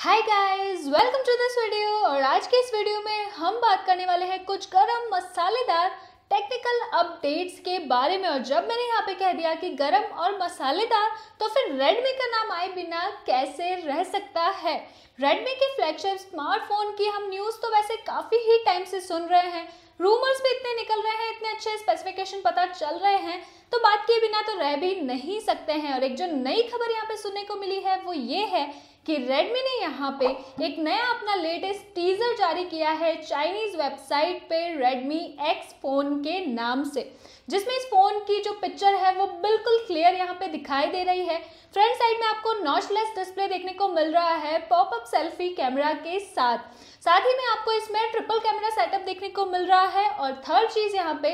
hi guys welcome to this video और आज के इस वीडियो में हम बात करने वाले हैं कुछ गरम मसालेदार टेक्निकल अपडेट्स के बारे में और जब मैंने यहाँ पे कह दिया कि गरम और मसालेदार तो फिर रेडमी का नाम आए बिना कैसे रह सकता है रेडमी के फ्लैगशिप स्मार्टफोन की हम न्यूज़ तो वैसे काफ़ी ही टाइम से सुन रहे हैं रूमर्स भी इतने निकल रहे हैं इतने अच्छे स्पेसिफिकेशन पता चल रहे हैं तो बात किए बिना तो रह भी नहीं सकते हैं और एक जो नई खबर यहाँ पे सुनने को मिली है वो ये है कि रेडमी ने यहाँ पे एक नया अपना लेटेस्ट टीज़र जारी किया है चाइनीज़ वेबसाइट पे Redmi X फ़ोन के नाम से जिसमें इस फ़ोन की जो पिक्चर है वो बिल्कुल क्लियर यहाँ पे दिखाई दे रही है फ्रंट साइड में आपको नॉचलेस डिस्प्ले देखने को मिल रहा है पॉपअप सेल्फी कैमरा के साथ साथ ही में आपको इसमें ट्रिपल कैमरा सेटअप देखने को मिल रहा है और थर्ड चीज़ यहाँ पे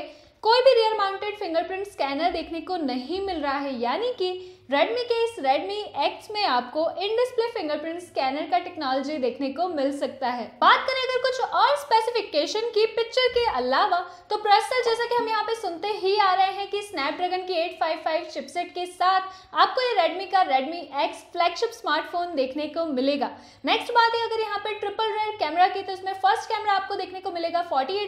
कोई भी रियर माउंटेड फिंगरप्रिंट स्कैनर देखने को नहीं मिल रहा है यानी कि रेडमी के इस रेडमी एक्स में आपको इन डिस्प्ले फिंगरप्रिंट स्कैनर का टेक्नोलॉजी देखने को मिल सकता है बात करें अगर कुछ और स्पेसिफिकेशन की पिक्चर के अलावा तो प्रोसेसर जैसा कि हम यहाँ पे सुनते ही आ रहे हैं कि स्नैपड्रैगन की 855 चिपसेट के साथ आपको ये रेडमी का रेडमी एक्स फ्लैगशिप स्मार्टफोन देखने को मिलेगा नेक्स्ट बात है अगर यहाँ पे ट्रिपल रेयर कैमरा की तो इसमें फर्स्ट कैमरा आपको देखने को मिलेगा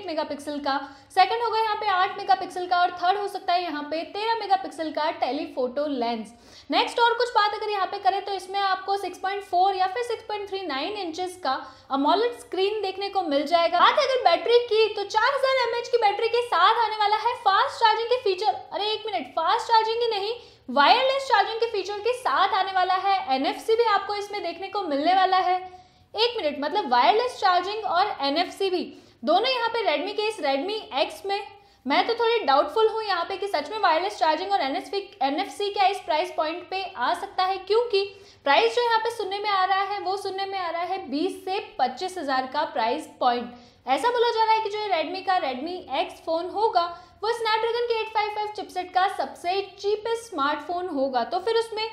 मेगा पिक्सल का सेकंड होगा यहाँ पे मेगा पिक्सल का और थर्ड हो सकता है यहाँ पे मेगा पिक्सल का टेलीफोटो लेंस नेक्स्ट और कुछ बात अगर यहाँ पे करें तो इसमें आपको 6.4 या फिर 6.39 पॉइंट इंचेस का अमोलेट स्क्रीन देखने को मिल जाएगा बात अगर बैटरी की तो 4000 हजार की बैटरी के साथ आने वाला है फास्ट चार्जिंग के फीचर अरे एक मिनट फास्ट चार्जिंग ही नहीं वायरलेस चार्जिंग के फीचर के साथ आने वाला है एन भी आपको इसमें देखने को मिलने वाला है एक मिनट मतलब वायरलेस चार्जिंग और एन भी दोनों यहाँ पे Redmi के इस Redmi X में मैं तो थोड़ी डाउटफुल हूँ यहाँ पे कि सच में वायरलेस चार्जिंग और एन एस क्या इस प्राइस पॉइंट पे आ सकता है क्योंकि प्राइस जो यहाँ पे सुनने में आ रहा है वो सुनने में आ रहा है बीस से पच्चीस हज़ार का प्राइस पॉइंट ऐसा बोला जा रहा है कि जो ये रेडमी का रेडमी एक्स फ़ोन होगा वो स्नैपड्रैगन के एट फाइव फाइव चिपसेट का सबसे चीपेस्ट स्मार्टफोन होगा तो फिर उसमें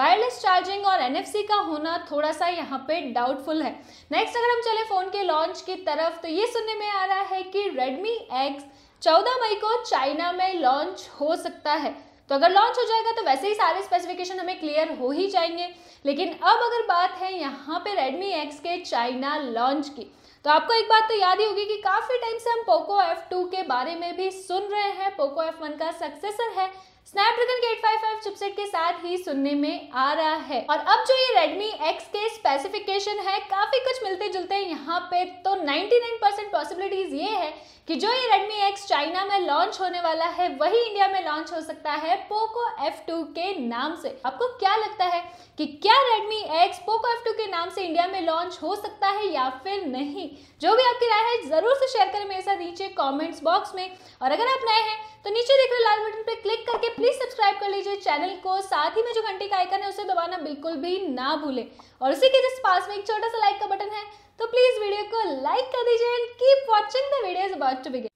वायरलेस चार्जिंग और एन का होना थोड़ा सा यहाँ पे डाउटफुल है नेक्स्ट अगर हम चले फ़ोन के लॉन्च की तरफ तो ये सुनने में आ रहा है कि रेडमी एक्स चौदह मई को चाइना में लॉन्च हो सकता है तो अगर लॉन्च हो जाएगा तो वैसे ही सारे स्पेसिफिकेशन हमें क्लियर हो ही जाएंगे लेकिन अब अगर बात है यहाँ पे Redmi X के चाइना लॉन्च की तो आपको एक बात तो याद ही होगी कि काफ़ी टाइम से हम पोको F2 के बारे में भी सुन रहे हैं पोको F1 का सक्सेसर है स्नैपड्रैगन के 855 चिपसेट के साथ ही सुनने में आ रहा है और अब जो ये Redmi X के स्पेसिफिकेशन है काफी कुछ मिलते जुलते यहाँ पे तो 99% पॉसिबिलिटीज ये है कि जो ये Redmi X चाइना में लॉन्च होने वाला है वही इंडिया में लॉन्च हो सकता है Poco F2 के नाम से आपको क्या लगता है कि क्या Redmi X Poco F2 के नाम से इंडिया में लॉन्च हो सकता है या फिर नहीं जो भी आपकी राय है जरूर से शेयर करें मेरे साथ नीचे कॉमेंट्स बॉक्स में और अगर आप नए हैं तो नीचे देख रहे लाल बटन पर क्लिक करके प्लीज सब्सक्राइब कर लीजिए चैनल को साथ ही में जो घंटी का आइकन है उसे दबाना बिल्कुल भी ना भूले और उसी के जिस पास में एक छोटा सा लाइक का बटन है तो प्लीज़ वीडियो को लाइक कर दीजिए and keep watching the videos about to begin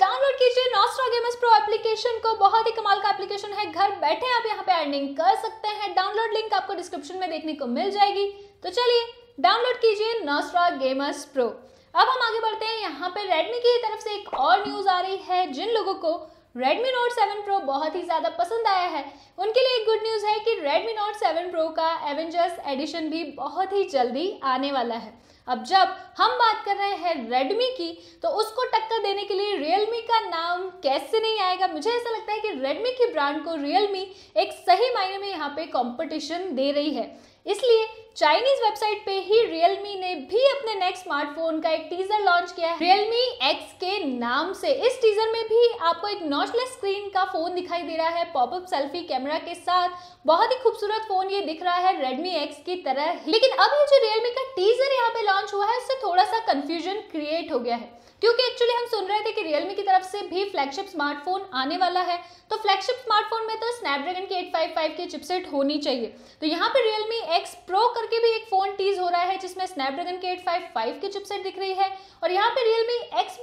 download कीजिए गेमर्स प्रो एप्लीकेशन को बहुत ही कमाल का एप्लीकेशन है घर बैठे आप यहाँ पे अर्निंग कर सकते हैं डाउनलोड लिंक आपको डिस्क्रिप्शन में देखने को मिल जाएगी तो चलिए डाउनलोड कीजिए नॉस्ट्रा गेमर्स प्रो अब हम आगे बढ़ते हैं यहाँ पर रेडमी की तरफ से एक और न्यूज़ आ रही है जिन लोगों को Redmi Note 7 Pro बहुत ही ज़्यादा पसंद आया है उनके लिए एक गुड न्यूज़ है कि Redmi Note 7 Pro का एवेंजर्स एडिशन भी बहुत ही जल्दी आने वाला है अब जब हम बात कर रहे हैं Redmi की तो उसको टक्कर देने के लिए Realme का नाम कैसे नहीं आएगा मुझे ऐसा लगता है कि Redmi की ब्रांड को Realme एक सही मायने में यहाँ पे कंपटीशन दे रही है इसलिए चाइनीज वेबसाइट पे ही रियलमी ने भी अपने नेक्स्ट स्मार्टफोन का एक टीजर लॉन्च किया है रियलमी एक्स के नाम से इस टीजर में भी आपको एक नॉचलेस स्क्रीन का फोन दिखाई दे रहा है पॉपअप सेल्फी कैमरा के साथ बहुत ही खूबसूरत फोन ये दिख रहा है रेडमी एक्स की तरह लेकिन अब ये जो रियलमी का टीजर यहाँ पे लॉन्च हुआ है उससे थोड़ा सा कंफ्यूजन क्रिएट हो गया है क्योंकि एक्चुअली हम सुन रहे थे कि रियलमी की तरफ से भी फ्लैगशिप स्मार्टफोन आने वाला है तो फ्लैगशिप स्मार्टफोन में तो स्नैपड्रैगन की 855 की चिपसेट होनी चाहिए तो यहाँ पर रियलमी एक्स प्रो करके भी एक फ़ोन टीज हो रहा है जिसमें स्नैपड्रैगन की 855 की चिपसेट दिख रही है और यहाँ पर रियलमी एक्स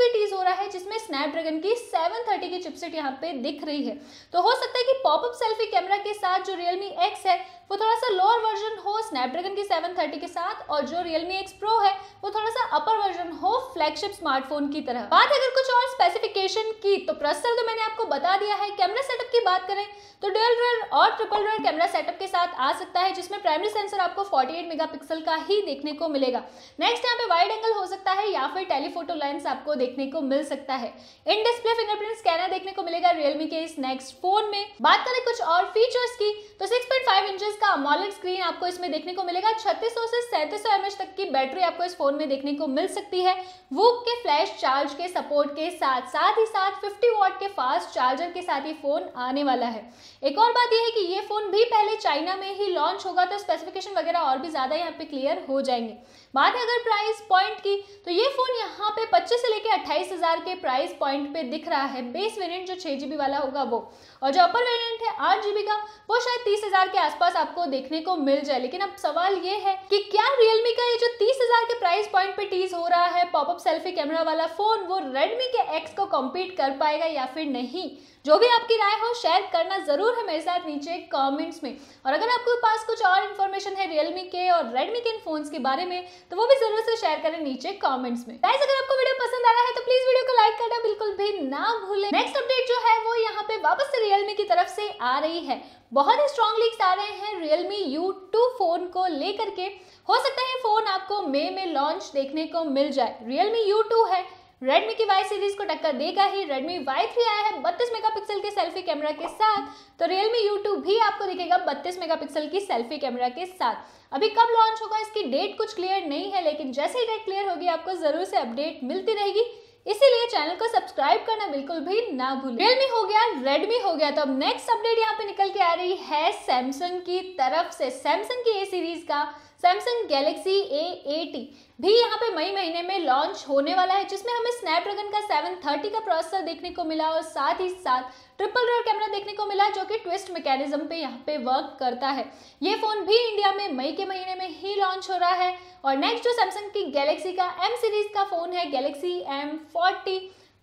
है जिसमें स्नैपड्रैगन की 730 की चिपसेट यहाँ पे दिख रही है तो हो सकता है कि पॉपअप सेल्फी कैमरा के साथ जो रियलमी एक्स है वो थोड़ा सा लोअर वर्जन हो स्नैपड्रैगन की 730 के साथ और जो रियलमी एक्स प्रो है वो थोड़ा सा अपर वर्जन हो फ्लैगशिप स्मार्टफोन की तरह बात अगर कुछ और स्पेसिफिकेशन की तो प्रोसेसर तो मैंने आपको बता दिया है कैमरा सेटअप बात करें तो डुअल रेयर और ट्रिपल रेयर कैमरा सेटअप के साथ आ सकता है जिसमें प्राइमरी सेंसर आपको 48 मेगापिक्सल का ही देखने को मिलेगा नेक्स्ट यहाँ पे वाइड एंगल हो सकता है या फिर टेलीफोटो लेंस आपको देखने को मिल सकता है इन डिस्प्ले फिंगरप्रिंट स्कैनर देखने को मिलेगा रियलमी के इस नेक्स्ट फोन में बात करें कुछ और फीचर्स की तो सिक्स इंचेस का अमोलेड स्क्रीन आपको इसमें देखने को मिलेगा छत्तीस से सैंतीस एमएच तक की बैटरी आपको इस फोन में देखने को मिल सकती है वो के फ्लैश चार्ज के सपोर्ट के साथ साथ ही साथ फिफ्टी वॉट के फास्ट चार्जर के साथ ही फोन आने आने वाला है एक और बात यह है कि ये फ़ोन भी पहले चाइना में ही लॉन्च होगा तो स्पेसिफिकेशन वगैरह और भी ज़्यादा यहाँ पे क्लियर हो जाएंगे बात है अगर प्राइस पॉइंट की तो ये फ़ोन यहाँ पे 25 से लेके 28,000 के प्राइस पॉइंट पे दिख रहा है बेस वेरिएंट जो छः जी वाला होगा वो और जो अपर वेरिएंट है आठ जी का वो शायद 30,000 के आसपास आपको देखने को मिल जाए लेकिन अब सवाल ये है कि क्या Realme का ये जो 30,000 के प्राइस पॉइंट पे टीज हो रहा है पॉपअप सेल्फी कैमरा वाला फ़ोन वो रेडमी के एक्स को कॉम्पीट कर पाएगा या फिर नहीं जो भी आपकी राय हो शेयर करना ज़रूर है मेरे साथ नीचे कमेंट्स में और अगर आपके पास कुछ और इन्फॉर्मेशन है रियलमी के और रेडमी के इन फोन्स के बारे में तो वो भी ज़रूर से शेयर करें नीचे कमेंट्स में गाइस अगर आपको वीडियो पसंद आ रहा है तो प्लीज वीडियो को लाइक करना बिल्कुल भी ना भूलें नेक्स्ट अपडेट जो है वो यहाँ पे वापस से रियलमी की तरफ से आ रही है बहुत ही स्ट्रॉन्ग लीक्स आ रहे हैं रियलमी यू टू फ़ोन को लेकर के हो सकता है फ़ोन आपको मई में लॉन्च देखने को मिल जाए रियलमी यू है Redmi की Y सीरीज को टक्कर देगा ही Redmi Y3 आया है 32 मेगापिक्सल के सेल्फी कैमरा के साथ तो Realme U2 भी आपको दिखेगा 32 मेगापिक्सल की सेल्फी कैमरा के साथ अभी कब लॉन्च होगा इसकी डेट कुछ क्लियर नहीं है लेकिन जैसे ही डेट क्लियर होगी आपको जरूर से अपडेट मिलती रहेगी इसीलिए चैनल को सब्सक्राइब करना बिल्कुल भी ना भूलें Realme हो गया Redmi हो गया तो अब नेक्स्ट अपडेट यहाँ पे निकल के आ रही है Samsung की तरफ से Samsung की ए सीरीज का सैमसंग गैलेक्सी ए एटी भी यहाँ पे मई महीने में लॉन्च होने वाला है जिसमें हमें स्नैपड्रैगन का 730 का प्रोसेसर देखने को मिला और साथ ही साथ ट्रिपल रोल कैमरा देखने को मिला जो कि ट्विस्ट मैकेनिज्म पे यहाँ पे वर्क करता है ये फ़ोन भी इंडिया में मई के महीने में ही लॉन्च हो रहा है और नेक्स्ट जो सैमसंग की गैलेक्सी का एम सीरीज़ का फ़ोन है गैलेक्सी एम फोर्टी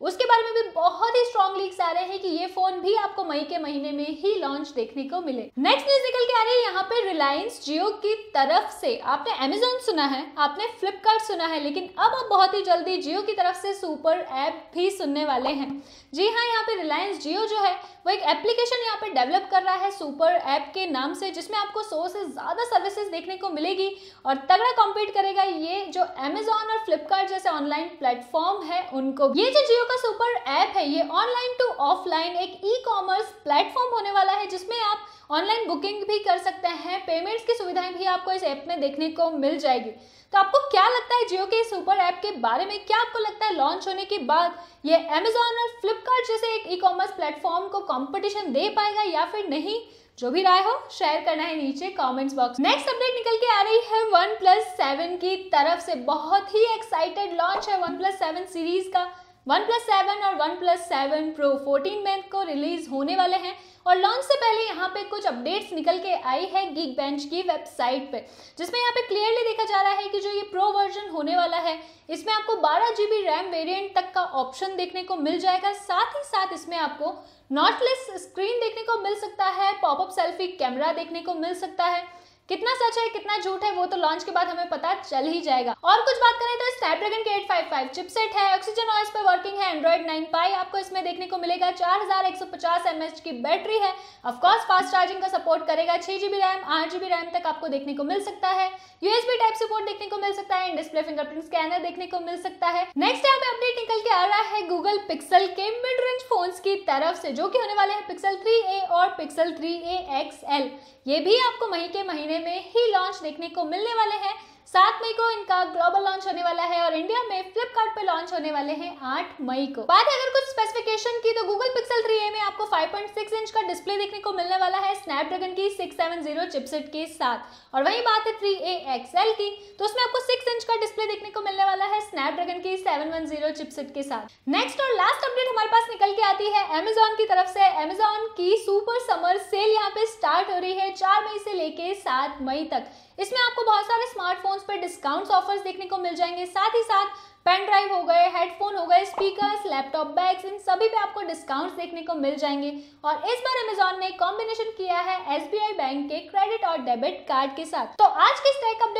उसके बारे में भी बहुत ही स्ट्रॉन्ग लीक्स आ रहे हैं कि ये फोन भी आपको मई के महीने में ही लॉन्च देखने को मिले नेक्स्ट न्यूज निकल के आ रही है यहाँ पे रिलायंस जियो की तरफ से आपने एमेजोन सुना है आपने फ्लिपकार्ट सुना है लेकिन अब आप बहुत ही जल्दी जियो की तरफ से सुपर ऐप भी सुनने वाले हैं जी हाँ यहाँ पे रिलायंस जियो जो है वो एक एप्लीकेशन यहाँ पे डेवलप कर रहा है सुपर ऐप के नाम से जिसमें आपको सौ से ज़्यादा सर्विसेज देखने को मिलेगी और तगड़ा कॉम्पीट करेगा ये जो अमेजोन और फ्लिपकार्ट जैसे ऑनलाइन प्लेटफॉर्म है उनको ये जो जियो का सुपर ऐप है ये ऑनलाइन टू ऑफलाइन एक ई कॉमर्स प्लेटफॉर्म होने वाला है जिसमें आप ऑनलाइन बुकिंग भी कर सकते हैं पेमेंट्स की सुविधाएं भी आपको इस ऐप में देखने को मिल जाएगी तो आपको क्या लगता है जियो के सुपर ऐप के बारे में क्या आपको लगता है लॉन्च होने के बाद ये अमेजोन और फ्लिपकार्ट जैसे एक ई कॉमर्स प्लेटफॉर्म को कॉम्पिटिशन दे पाएगा या फिर नहीं जो भी राय हो शेयर करना है नीचे कमेंट्स बॉक्स नेक्स्ट अपडेट निकल के आ रही है वन प्लस सेवन की तरफ से बहुत ही एक्साइटेड लॉन्च है वन प्लस सेवन सीरीज का वन प्लस सेवन और OnePlus seven pro fourteen में को रिलीज होने वाले हैं और लॉन्च से पहले यहाँ पे कुछ अपडेट्स निकल के आई है गीक बेंच की वेबसाइट पे जिसमें यहाँ पे क्लियरली देखा जा रहा है कि जो ये प्रो वर्जन होने वाला है इसमें आपको बारह जी बी रैम वेरियंट तक का ऑप्शन देखने को मिल जाएगा साथ ही साथ इसमें आपको नॉटलेस स्क्रीन देखने को मिल सकता है पॉपअप सेल्फी कैमरा देखने को मिल सकता है कितना सच है कितना झूठ है वो तो लॉन्च के बाद हमें पता चल ही जाएगा और कुछ बात करें तो स्नैपड्रैगन के 855 चिपसेट है ऑक्सीजन ऑयस पे वर्किंग है एंड्रॉइड 9 पाई आपको इसमें देखने को मिलेगा 4150 एमएच की बैटरी है ऑफकोर्स फास्ट चार्जिंग का सपोर्ट करेगा छह जीबी रैम आठ जीबी रैम तक आपको देखने को मिल सकता है यूएसबी टाइप सपोर्ट देखने को मिल सकता है डिस्प्ले फिंगरप्रिंट स्कैनर देखने को मिल सकता है नेक्स्ट यहाँ पे अपडेट निकल के आ रहा है गूगल पिक्सल के मिड रेंज फोन की तरफ से जो की होने वाले हैं पिक्सल थ्री और पिक्सल थ्री ए ये भी आपको मई के महीने में ही लॉन्च देखने को मिलने वाले हैं सात मई को इनका ग्लोबल लॉन्च होने वाला है और इंडिया में फ्लिपकार्ट पे लॉन्च होने वाले हैं आठ मई को बात अगर कुछ स्पेसिफिकेशन की तो गूगल पिक्सल थ्री में आपको 5.6 इंच का डिस्प्ले देखने को मिलने वाला है स्नैपड्रैगन की 670 चिपसेट के साथ और वही बात है थ्री ए एक्सएल की तो उसमें आपको सिक्स इंच का डिस्प्ले देखने को मिलने वाला है स्नैपड्रैगन की सेवन चिपसेट के साथ नेक्स्ट और लास्ट अपडेट हमारे पास निकल के आती है एमेजोन की तरफ से एमेजोन की सुपर समर सेल यहाँ पे स्टार्ट हो रही है चार मई से लेके सात मई तक इसमें आपको बहुत सारे स्मार्टफोन्स पर डिस्काउंट्स ऑफर्स देखने को मिल जाएंगे साथ ही साथ पेन ड्राइव हो गए हेडफोन हो गए स्पीकर्स लैपटॉप बैग्स इन सभी पे आपको डिस्काउंट्स देखने को मिल जाएंगे और इस बार अमेजोन ने कॉम्बिनेशन किया है एस बैंक के क्रेडिट और डेबिट कार्ड के साथ तो आज की स्टैक अपडेट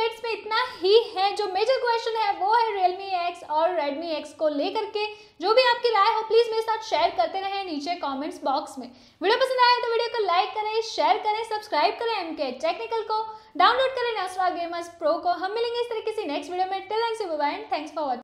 ही है जो मेजर क्वेश्चन है वो है रियलमी एक्स और रेडमी एक्स को लेकर के जो भी आपकी राय हो प्लीज़ मेरे साथ शेयर करते रहें नीचे कमेंट्स बॉक्स में वीडियो पसंद आया तो वीडियो को लाइक करें शेयर करें सब्सक्राइब करें एम के टेक्निकल को डाउनलोड करें नेस्ट्रा गेमर्स प्रो को हम मिलेंगे इस तरीके से नेक्स्ट वीडियो में टिल एंड सुबह थैंक्स फॉर वॉचिंग